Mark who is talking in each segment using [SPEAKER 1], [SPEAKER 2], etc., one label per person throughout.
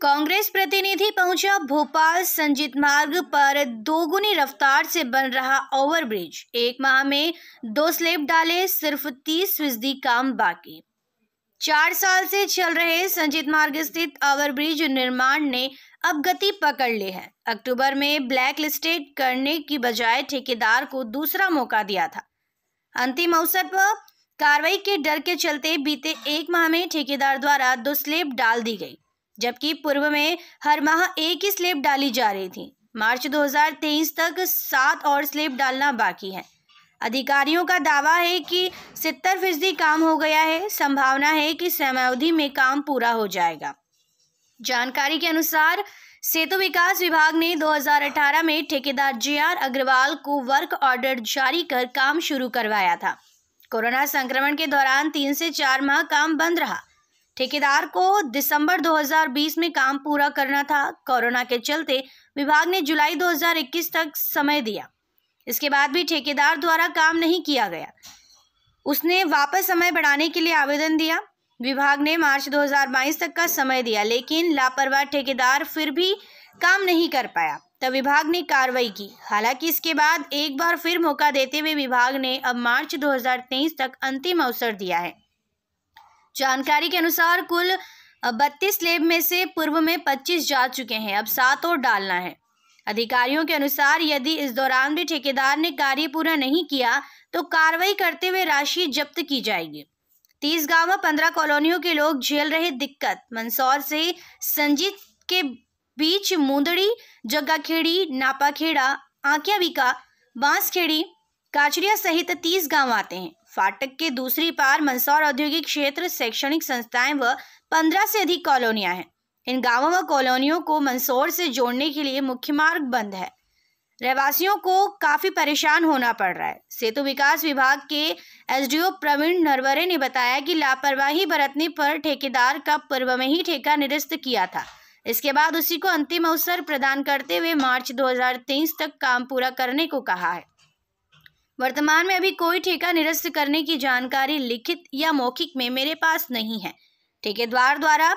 [SPEAKER 1] कांग्रेस प्रतिनिधि पहुंचा भोपाल संजीत मार्ग पर दोगुनी रफ्तार से बन रहा ओवरब्रिज एक माह में दो स्लेब डाले सिर्फ तीस फीसदी काम बाकी चार साल से चल रहे संजीत मार्ग स्थित ओवरब्रिज निर्माण ने अब गति पकड़ ली है अक्टूबर में ब्लैक लिस्टेड करने की बजाय ठेकेदार को दूसरा मौका दिया था अंतिम अवसर पर कार्रवाई के डर के चलते बीते एक माह में ठेकेदार द्वारा दो स्लेब डाल दी गई जबकि पूर्व में हर माह एक ही स्लेब डाली जा रही थी मार्च 2023 तक सात और स्लेब डालना बाकी है अधिकारियों का दावा है कि सत्तर फीसदी काम हो गया है संभावना है कि समयावधि में काम पूरा हो जाएगा जानकारी के अनुसार सेतु विकास विभाग ने 2018 में ठेकेदार आर अग्रवाल को वर्क ऑर्डर जारी कर काम शुरू करवाया था कोरोना संक्रमण के दौरान तीन से चार माह काम बंद रहा ठेकेदार को दिसंबर 2020 में काम पूरा करना था कोरोना के चलते विभाग ने जुलाई 2021 तक समय दिया इसके बाद भी ठेकेदार द्वारा काम नहीं किया गया उसने वापस समय बढ़ाने के लिए आवेदन दिया विभाग ने मार्च 2022 तक का समय दिया लेकिन लापरवाह ठेकेदार फिर भी काम नहीं कर पाया तब विभाग ने कार्रवाई की हालांकि इसके बाद एक बार फिर मौका देते हुए विभाग ने अब मार्च 2023 तक अंतिम अवसर दिया है जानकारी के अनुसार कुल बत्तीस लेब में से पूर्व में पच्चीस जा चुके हैं अब सात और डालना है अधिकारियों के अनुसार यदि इस दौरान भी ठेकेदार ने कार्य पूरा नहीं किया तो कार्रवाई करते हुए राशि जब्त की जाएगी तीस गांव में पंद्रह कॉलोनियों के लोग झेल रहे दिक्कत मंदसौर से संजीत के बीच मुंदड़ी जग्गाखेड़ी नापाखेड़ा आंकियाबिका बांसखेड़ी काचरिया सहित तीस गांव आते हैं फाटक के दूसरी पार मंदसौर औद्योगिक क्षेत्र शैक्षणिक संस्थाएं व पंद्रह से अधिक कॉलोनियां हैं इन गांवों व कॉलोनियों को मंदसौर से जोड़ने के लिए मुख्य मार्ग बंद है रहवासियों को काफ़ी परेशान होना पड़ रहा है सेतु विकास विभाग के एसडीओ प्रवीण नरवरे ने बताया कि लापरवाही बरतने पर ठेकेदार का पूर्व में ही ठेका निरस्त किया था इसके बाद उसी को अंतिम अवसर प्रदान करते हुए मार्च 2023 तक काम पूरा करने को कहा है वर्तमान में अभी कोई ठेका निरस्त करने की जानकारी लिखित या मौखिक में मेरे पास नहीं है ठेकेदार द्वारा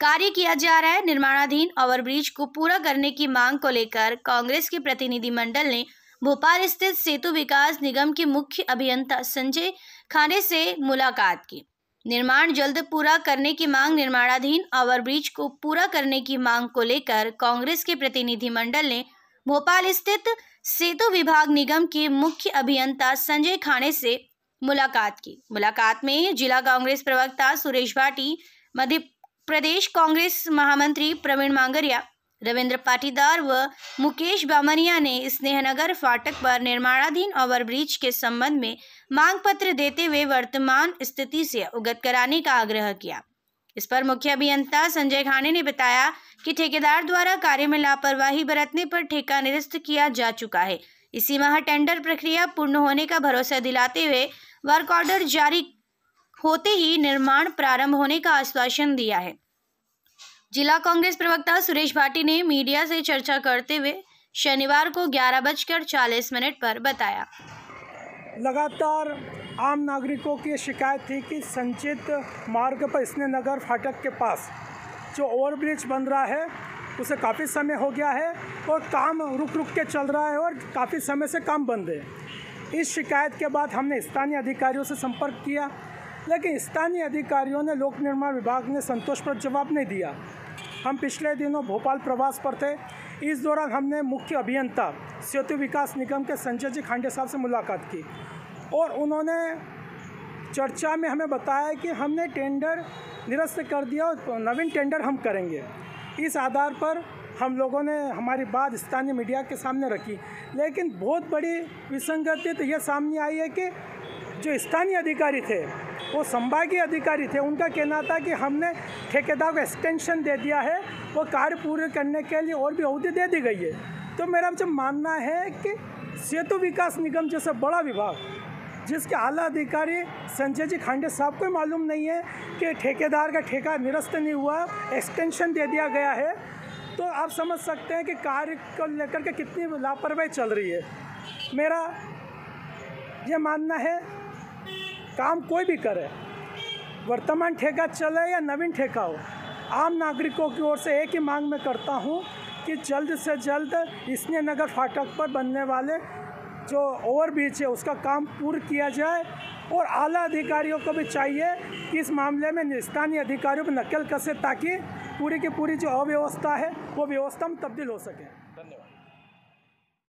[SPEAKER 1] कार्य किया जा रहा है निर्माणाधीन ओवरब्रिज को पूरा करने की मांग को लेकर कांग्रेस के प्रतिनिधिमंडल ने भोपाल स्थित सेतु विकास निगम के मुख्य अभियंता संजय खाने से मुलाकात की निर्माण जल्द पूरा करने की मांग निर्माणाधीन ओवरब्रिज को पूरा करने की मांग को लेकर कांग्रेस के प्रतिनिधिमंडल ने भोपाल स्थित सेतु विभाग निगम के मुख्य अभियंता संजय खाने से मुलाकात की मुलाकात में जिला कांग्रेस प्रवक्ता सुरेश भाटी मध्य प्रदेश कांग्रेस महामंत्री प्रवीण मांगरिया रविंद्र पाटीदार व मुकेश बामनिया ने स्नेहनगर फाटक पर निर्माणाधीन ओवरब्रिज के संबंध में मांग पत्र देते हुए वर्तमान स्थिति से अवगत कराने का आग्रह किया इस पर मुख्य अभियंता संजय खाने ने बताया कि ठेकेदार द्वारा कार्य में लापरवाही बरतने पर ठेका निरस्त किया जा चुका है इसी माह टेंडर प्रक्रिया पूर्ण होने का भरोसा दिलाते हुए वर्क ऑर्डर जारी होते ही निर्माण प्रारंभ होने का आश्वासन दिया है जिला कांग्रेस प्रवक्ता सुरेश भाटी ने मीडिया से चर्चा करते हुए शनिवार को ग्यारह बजकर चालीस मिनट पर बताया
[SPEAKER 2] लगातार आम नागरिकों की शिकायत थी कि संचित मार्ग पर इसने नगर फाटक के पास जो ओवरब्रिज बन रहा है उसे काफ़ी समय हो गया है और काम रुक रुक के चल रहा है और काफ़ी समय से काम बंद है इस शिकायत के बाद हमने स्थानीय अधिकारियों से संपर्क किया लेकिन स्थानीय अधिकारियों ने लोक निर्माण विभाग ने संतोषप्रद जवाब नहीं दिया हम पिछले दिनों भोपाल प्रवास पर थे इस दौरान हमने मुख्य अभियंता सेतु विकास निगम के संजय जी खांडे साहब से मुलाकात की और उन्होंने चर्चा में हमें बताया कि हमने टेंडर निरस्त कर दिया और नवीन टेंडर हम करेंगे इस आधार पर हम लोगों ने हमारी बात स्थानीय मीडिया के सामने रखी लेकिन बहुत बड़ी विसंगति तो यह सामने आई है कि जो स्थानीय अधिकारी थे वो संभागीय अधिकारी थे उनका कहना था कि हमने ठेकेदार को एक्सटेंशन दे दिया है वो कार्य पूरे करने के लिए और भी अवधि दे दी गई है तो मेरा जब मानना है कि सेतु विकास निगम जैसा बड़ा विभाग जिसके आला अधिकारी संजय जी खांडे साहब को मालूम नहीं है कि ठेकेदार का ठेका निरस्त नहीं हुआ एक्सटेंशन दे दिया गया है तो आप समझ सकते हैं कि कार्य को लेकर के कितनी लापरवाही चल रही है मेरा ये मानना है काम कोई भी करे वर्तमान ठेका चले या नवीन ठेका हो आम नागरिकों की ओर से एक ही मांग मैं करता हूँ कि जल्द से जल्द इसने नगर फाटक पर बनने वाले जो ओवर ब्रिज है उसका काम पूर्ण किया जाए और आला अधिकारियों को भी चाहिए कि इस मामले में स्थानीय अधिकारियों पर नकल कसे ताकि पूरी की पूरी जो अव्यवस्था है वो व्यवस्था में तब्दील हो सके